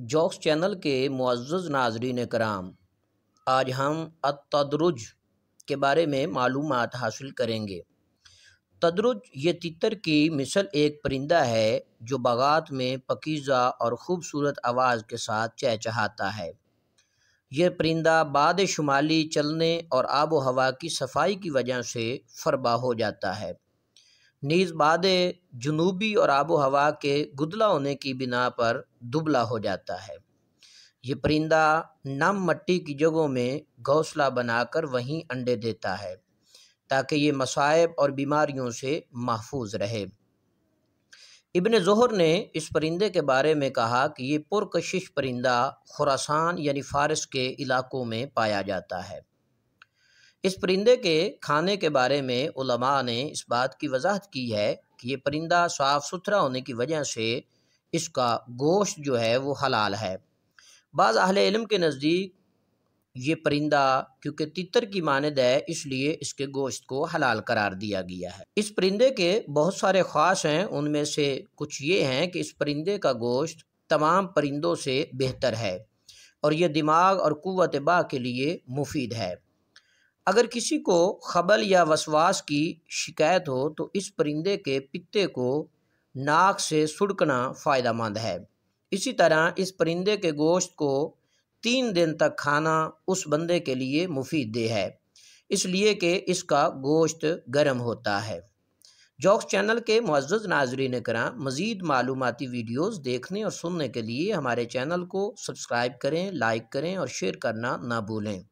jocks channel के मुआज़ नाजरीन कराम आज हम तदरुज के बारे में मालूम हासिल करेंगे तदरुज ये तितर की मिसल एक परिंदा है जो बागात में पकीज़ा और ख़ूबसूरत आवाज़ के साथ चहचहाता है यह परिंदा बाद शुमाली चलने और आबो हवा की सफाई की वजह से फरबा हो जाता है नीज़ बाद जनूबी और आबो हवा के गुदला होने की बिना पर दुबला हो जाता है ये परिंदा नम मट्टी की जगहों में घोंसला बनाकर वहीं अंडे देता है ताकि ये मसायब और बीमारियों से महफूज रहे इबन जहर ने इस परिंदे के बारे में कहा कि ये पुरकशिश परिंदा खुरासान यानी फ़ारस के इलाकों में पाया जाता है इस परिंदे के खाने के बारे में उलमा ने इस बात की वजाहत की है कि ये परिंदा साफ़ सुथरा होने की वजह से इसका गोश्त जो है वो हलाल है बाज़ अहल इल्म के नज़दीक ये परिंदा क्योंकि तितर की मानद है इसलिए इसके गोश्त को हलाल करार दिया गया है इस परिंदे के बहुत सारे ख़ास हैं उनमें से कुछ ये हैं कि इस परिंदे का गोश्त तमाम परिंदों से बेहतर है और ये दिमाग और क़वत बा के लिए मुफीद है अगर किसी को खबल या वसवास की शिकायत हो तो इस परिंदे के पित्ते को नाक से सुड़कना फ़ायदा मंद है इसी तरह इस परिंदे के गोश्त को तीन दिन तक खाना उस बंदे के लिए मुफीद दे है इसलिए कि इसका गोश्त गर्म होता है जॉक्स चैनल के मज्ज़ नाजरीन करा मज़ीद मालूमती वीडियोस देखने और सुनने के लिए हमारे चैनल को सब्सक्राइब करें लाइक करें और शेयर करना ना भूलें